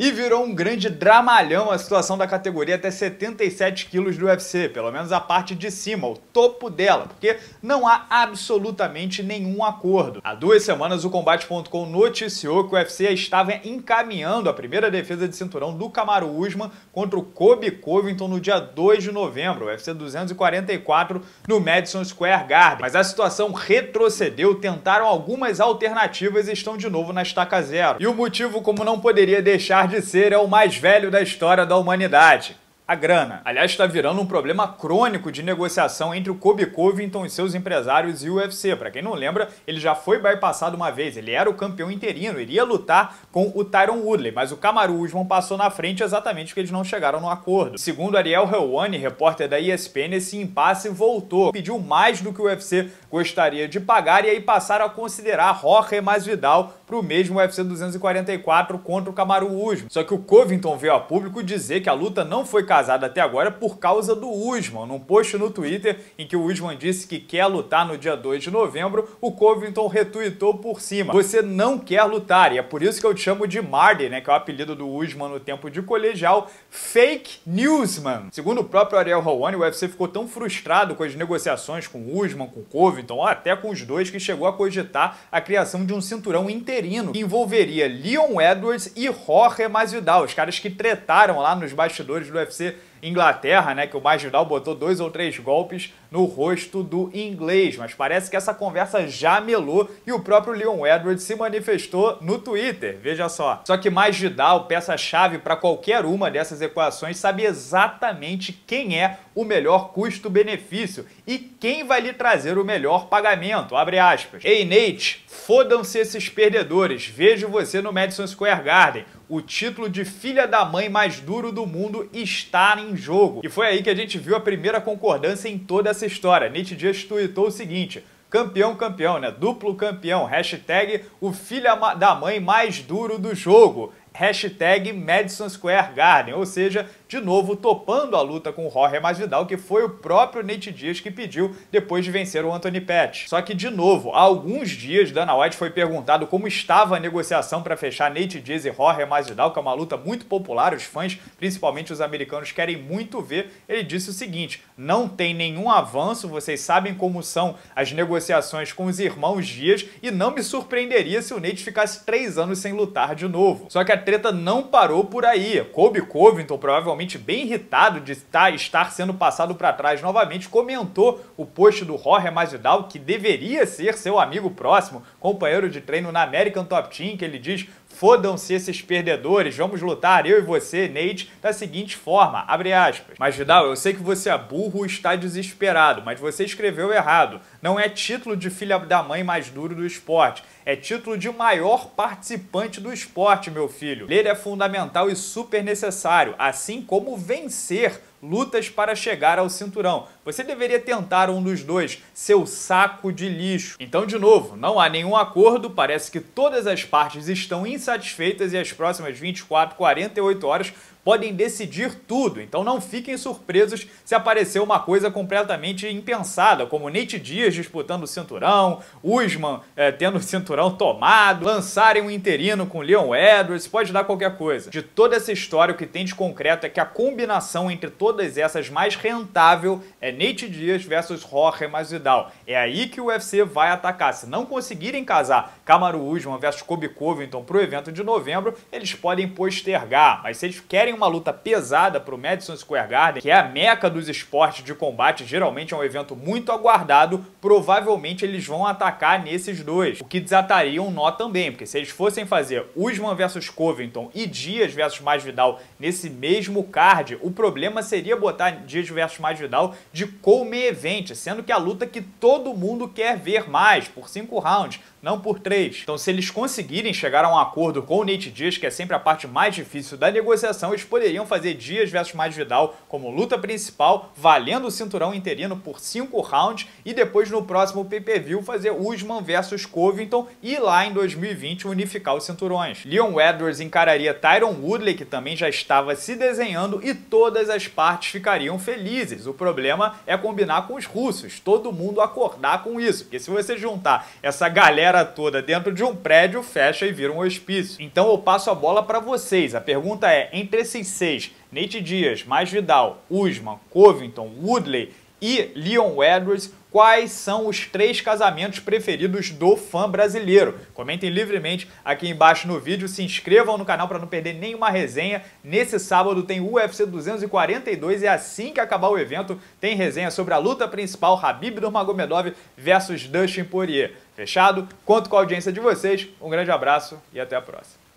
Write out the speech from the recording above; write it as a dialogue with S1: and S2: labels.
S1: E virou um grande dramalhão a situação da categoria até 77 quilos do UFC, pelo menos a parte de cima, o topo dela, porque não há absolutamente nenhum acordo. Há duas semanas, o Combate.com noticiou que o UFC estava encaminhando a primeira defesa de cinturão do Camaro Usman contra o Kobe Covington no dia 2 de novembro, UFC 244, no Madison Square Garden. Mas a situação retrocedeu, tentaram algumas alternativas e estão de novo na estaca zero. E o motivo, como não poderia deixar de ser é o mais velho da história da humanidade. A grana. Aliás, está virando um problema crônico de negociação entre o Kobe Covington e seus empresários e o UFC. Para quem não lembra, ele já foi bypassado uma vez, ele era o campeão interino, iria lutar com o Tyron Woodley, mas o Kamaru Usman passou na frente exatamente porque eles não chegaram no acordo. Segundo Ariel Helwani, repórter da ESPN, esse impasse voltou, pediu mais do que o UFC gostaria de pagar e aí passaram a considerar Jorge Masvidal para o mesmo UFC 244 contra o Kamaru Usman. Só que o Covington veio a público dizer que a luta não foi casada até agora por causa do Usman. Num post no Twitter em que o Usman disse que quer lutar no dia 2 de novembro, o Covington retuitou por cima. Você não quer lutar, e é por isso que eu te chamo de Mardy, né, que é o apelido do Usman no tempo de colegial, fake newsman. Segundo o próprio Ariel Helwani, o UFC ficou tão frustrado com as negociações com o Usman, com o Covington, até com os dois, que chegou a cogitar a criação de um cinturão inteiro interino, que envolveria Leon Edwards e Jorge Masvidal, os caras que tretaram lá nos bastidores do UFC Inglaterra, né, que o Marginal botou dois ou três golpes no rosto do inglês, mas parece que essa conversa já melou e o próprio Leon Edwards se manifestou no Twitter, veja só. Só que Magidal, peça-chave para qualquer uma dessas equações, sabe exatamente quem é o melhor custo-benefício e quem vai lhe trazer o melhor pagamento, abre aspas. Ei Nate, fodam-se esses perdedores, vejo você no Madison Square Garden o título de filha da mãe mais duro do mundo está em jogo. E foi aí que a gente viu a primeira concordância em toda essa história. Nietzsche Dias tweetou o seguinte, campeão, campeão, né? Duplo campeão, hashtag o filha da mãe mais duro do jogo hashtag Madison Square Garden, ou seja, de novo topando a luta com o Jorge Masvidal, que foi o próprio Nate Dias que pediu depois de vencer o Anthony Pettis. Só que, de novo, há alguns dias, Dana White foi perguntado como estava a negociação para fechar Nate Diaz e Jorge Masvidal, que é uma luta muito popular, os fãs, principalmente os americanos, querem muito ver. Ele disse o seguinte, não tem nenhum avanço, vocês sabem como são as negociações com os irmãos Dias e não me surpreenderia se o Nate ficasse três anos sem lutar de novo. Só que a treta não parou por aí. Kobe Covington provavelmente bem irritado de tá, estar sendo passado para trás novamente, comentou o post do Jorge Masvidal, que deveria ser seu amigo próximo, companheiro de treino na American Top Team, que ele diz Fodam-se esses perdedores, vamos lutar, eu e você, Nate, da seguinte forma, abre aspas. Mas, Vidal, eu sei que você é burro e está desesperado, mas você escreveu errado. Não é título de filha da mãe mais duro do esporte, é título de maior participante do esporte, meu filho. Ler é fundamental e super necessário, assim como vencer lutas para chegar ao cinturão. Você deveria tentar um dos dois, seu saco de lixo. Então, de novo, não há nenhum acordo, parece que todas as partes estão insatisfeitas e as próximas 24, 48 horas podem decidir tudo, então não fiquem surpresos se aparecer uma coisa completamente impensada, como Nate Dias disputando o cinturão, Usman é, tendo o cinturão tomado, lançarem um interino com Leon Edwards, pode dar qualquer coisa. De toda essa história, o que tem de concreto é que a combinação entre todas essas mais rentável é Nate Dias versus Jorge Masvidal. É aí que o UFC vai atacar. Se não conseguirem casar Kamaru Usman versus Kobe Covington para o evento de novembro, eles podem postergar, mas se eles querem uma luta pesada para o Madison Square Garden, que é a meca dos esportes de combate, geralmente é um evento muito aguardado, provavelmente eles vão atacar nesses dois, o que desataria um nó também, porque se eles fossem fazer Usman versus Covington e Dias versus Vidal nesse mesmo card, o problema seria botar Dias versus Vidal de co-main event, sendo que é a luta que todo mundo quer ver mais, por cinco rounds, não por três. Então, se eles conseguirem chegar a um acordo com o Nate Dias, que é sempre a parte mais difícil da negociação, eles poderiam fazer Dias versus Vidal como luta principal, valendo o cinturão interino por cinco rounds e depois no próximo pay-per-view fazer Usman versus Covington e lá em 2020 unificar os cinturões. Leon Edwards encararia Tyron Woodley, que também já estava se desenhando e todas as partes ficariam felizes. O problema é combinar com os russos, todo mundo acordar com isso, porque se você juntar essa galera galera toda dentro de um prédio, fecha e vira um hospício. Então eu passo a bola para vocês. A pergunta é: entre esses seis, Nate Dias, mais Vidal, Usman, Covington, Woodley e Leon Edwards, quais são os três casamentos preferidos do fã brasileiro. Comentem livremente aqui embaixo no vídeo, se inscrevam no canal para não perder nenhuma resenha. Nesse sábado tem UFC 242 e assim que acabar o evento tem resenha sobre a luta principal Habib Nurmagomedov versus Dustin Poirier. Fechado? Conto com a audiência de vocês. Um grande abraço e até a próxima.